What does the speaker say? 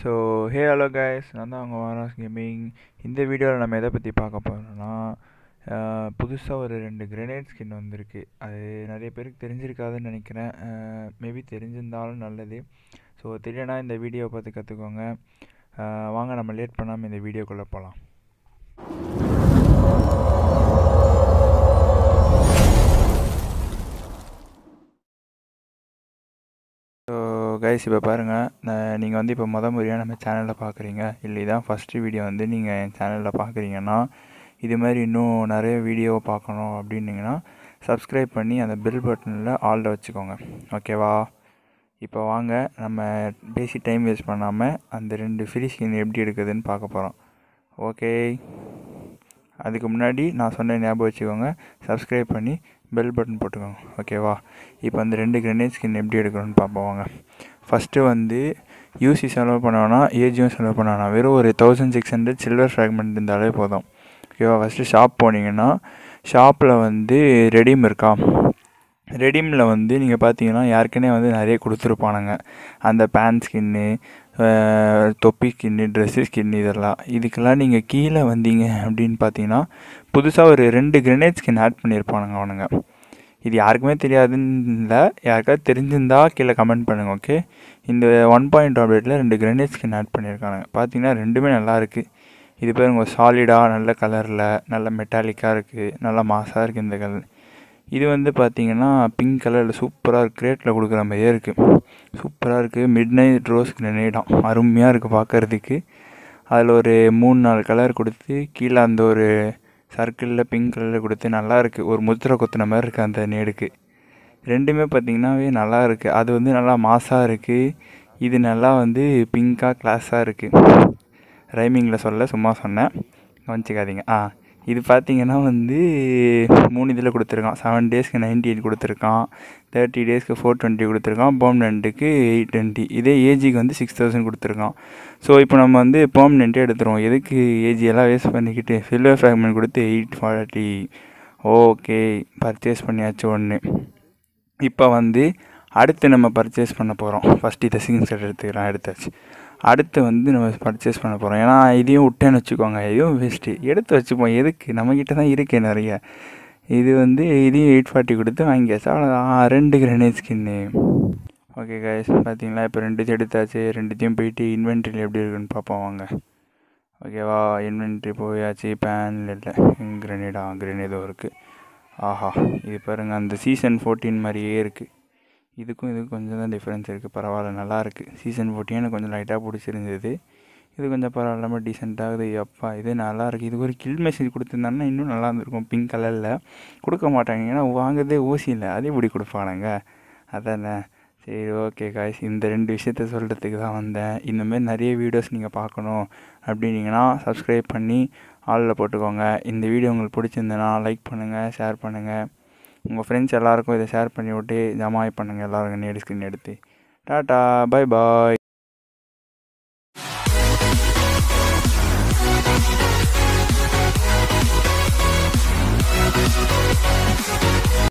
so hey hello guys நான் தான் அவங்க வாராஸ் கேமிங் இந்த வீடியோவில் நம்ம எதை பற்றி பார்க்க போகிறோம்னா புதுசாக ஒரு ரெண்டு கிரனேட் ஸ்கின் வந்திருக்கு அது நிறைய பேருக்கு தெரிஞ்சிருக்காதுன்னு நினைக்கிறேன் மேபி தெரிஞ்சிருந்தாலும் நல்லது ஸோ தெரியனா இந்த வீடியோவை பார்த்து கற்றுக்கோங்க வாங்க நம்ம லேட் பண்ணாமல் இந்த வீடியோக்குள்ளே போகலாம் ஸோ கைஸ் இப்போ பாருங்கள் நீங்கள் வந்து இப்போ முத முறையாக நம்ம சேனலில் பார்க்குறீங்க இல்லை தான் ஃபஸ்ட்டு வீடியோ வந்து நீங்கள் என் சேனலில் பார்க்குறீங்கன்னா இது மாதிரி இன்னும் நிறைய வீடியோ பார்க்கணும் அப்படின்னிங்கன்னா சப்ஸ்கிரைப் பண்ணி அந்த பெல் பட்டனில் ஆல்ட வச்சுக்கோங்க ஓகேவா இப்போ வாங்க நம்ம பேசி டைம் வேஸ்ட் பண்ணாமல் அந்த ரெண்டு ஃப்ரீ ஸ்கின் எப்படி எடுக்குதுன்னு பார்க்க போகிறோம் ஓகே அதுக்கு முன்னாடி நான் சொன்ன ஞாபகம் வச்சுக்கோங்க சப்ஸ்கிரைப் பண்ணி பெல் பட்டன் போட்டுக்கோங்க ஓகேவா இப்போ அந்த ரெண்டு கிரனேட் ஸ்கின் எப்படி எடுக்கணும்னு பார்ப்போம் வாங்க ஃபஸ்ட்டு வந்து யூசி செலவு பண்ணோன்னா ஏஜியும் செலவு பண்ணோன்னா வெறும் ஒரு thousand six hundred silver fragment இருந்தாலே போதும் ஓகேவா ஃபஸ்ட்டு ஷாப் போனீங்கன்னா ஷாப்பில் வந்து ரெடிம் இருக்கா ரெடிமில் வந்து நீங்கள் பார்த்தீங்கன்னா ஏற்கனவே வந்து நிறைய கொடுத்துருப்பானுங்க அந்த பேண்ட் ஸ்கின்னு தொப்பி ஸ்கின்னு ட்ரெஸ்ஸு ஸ்கின்னு இதெல்லாம் இதுக்கெல்லாம் நீங்கள் கீழே வந்தீங்க அப்படின்னு பார்த்தீங்கன்னா புதுசாக ஒரு ரெண்டு கிரனேட் ஸ்கின் ஆட் பண்ணியிருப்பானுங்க அவனுங்க இது யாருக்குமே தெரியாதுன்னு இல்லை யாருக்காவது தெரிஞ்சிருந்தா கீழே கமெண்ட் பண்ணுங்கள் ஓகே இந்த ஒன் பாயிண்ட் அப்டேட்டில் ரெண்டு கிரனேட் ஸ்கின் ஆட் பண்ணியிருக்கானுங்க பார்த்தீங்கன்னா ரெண்டுமே நல்லாயிருக்கு இது பேர் உங்கள் சாலிடாக நல்ல கலரில் நல்ல மெட்டாலிக்காக இருக்குது நல்லா மாசாக இருக்குது இந்த கலர் இது வந்து பார்த்திங்கன்னா பிங்க் கலரில் சூப்பராக இருக்குது கிரேட்டில் கொடுக்குற மாதிரியே இருக்குது சூப்பராக இருக்குது மிட் நைட் ரோஸ்க்கு நினைடம் அருமையாக இருக்குது பார்க்குறதுக்கு அதில் ஒரு மூணு நாலு கலர் கொடுத்து கீழே அந்த ஒரு சர்க்கிளில் பிங்க் கலரில் கொடுத்து நல்லாயிருக்கு ஒரு முத்திரை கொத்தின மாதிரி இருக்குது அந்த நேடுக்கு ரெண்டுமே பார்த்திங்கன்னாவே நல்லா இருக்குது அது வந்து நல்லா மாஸாக இருக்குது இது நல்லா வந்து பிங்காக கிளாஸாக இருக்குது ரைமிங்கில் சொல்ல சும்மா சொன்னேன் கவனிச்சிக்காதீங்க ஆ இது பார்த்தீங்கன்னா வந்து மூணு இதில் கொடுத்துருக்கான் செவன் டேஸ்க்கு நைன்ட்டி எயிட் கொடுத்துருக்கான் தேர்ட்டி டேஸ்க்கு ஃபோர் டுவெண்ட்டி கொடுத்துருக்கான் பெர்மனெண்ட்டுக்கு எயிட் டுவெண்ட்டி இதே ஏஜிக்கு வந்து சிக்ஸ் தௌசண்ட் கொடுத்துருக்கான் ஸோ இப்போ நம்ம வந்து பெர்மனெண்ட்டே எடுத்துருவோம் எதுக்கு ஏஜி எல்லாம் வேஸ்ட் பண்ணிக்கிட்டு ஃபில்வர் ஃப்ராக்மெண்ட் கொடுத்து எயிட் ஃபார்ட்டி ஓகே பர்ச்சேஸ் பண்ணியாச்சு ஒன்று இப்போ வந்து அடுத்து நம்ம பர்ச்சேஸ் பண்ண போகிறோம் ஃபஸ்ட்டு சிங் செட் எடுத்துக்கிறோம் எடுத்தாச்சு அடுத்து வந்து நம்ம பர்ச்சேஸ் பண்ண போகிறோம் ஏன்னா இதையும் விட்டேன்னு வச்சுக்கோங்க இதுவும் வேஸ்ட்டு எடுத்து வச்சுப்போம் எதுக்கு நம்மக்கிட்ட தான் இருக்குது நிறைய இது வந்து இதையும் எயிட் ஃபார்ட்டி கொடுத்து வாங்கியாச்சு அவ்வளோதான் ரெண்டு கிரனேட் ஸ்கின்னு ஓகே கைஸ் பார்த்தீங்களா இப்போ ரெண்டுத்தையும் எடுத்தாச்சு ரெண்டுத்தையும் போயிட்டு இன்வென்ட்ரியில் எப்படி இருக்குன்னு பார்ப்போம் வாங்க ஓகேவா இன்வென்ட்ரி போயாச்சு பேனில் இல்லை கிரனேடா கிரனேடும் இருக்குது ஆஹா இது பாருங்கள் அந்த சீசன் ஃபோர்டீன் மாதிரியே இருக்குது இதுக்கும் இதுக்கும் கொஞ்சம் தான் டிஃப்ரென்ஸ் இருக்குது பரவாயில்ல நல்லாயிருக்கு சீசன் ஃபோர்ட்டின் எனக்கு கொஞ்சம் லைட்டாக பிடிச்சிருந்தது இது கொஞ்சம் பரவாயில்லாமல் டீசெண்டாகுது அப்பா இது நல்லாயிருக்கு இது ஒரு கில் மெசேஜ் கொடுத்துருந்தாங்கன்னா இன்னும் நல்லா இருந்திருக்கும் பிங்க் கலரில் கொடுக்க மாட்டாங்க ஏன்னா வாங்குறதே ஓசி இல்லை அதே இப்படி கொடுப்பானுங்க அதானே சரி ஓகே காய்ஸ் இந்த ரெண்டு விஷயத்த சொல்கிறதுக்கு தான் வந்தேன் இந்தமாரி நிறைய வீடியோஸ் நீங்கள் பார்க்கணும் அப்படின்னீங்கன்னா சப்ஸ்கிரைப் பண்ணி ஆளில் போட்டுக்கோங்க இந்த வீடியோ உங்களுக்கு பிடிச்சிருந்தேன்னா லைக் பண்ணுங்கள் ஷேர் பண்ணுங்கள் உங்கள் ஃப்ரெண்ட்ஸ் எல்லாேருக்கும் இதை ஷேர் பண்ணிவிட்டு ஜமாய் பண்ணுங்கள் எல்லோரும் நேடி ஸ்க்ரீன் எடுத்து டாட்டா பாய் பாய்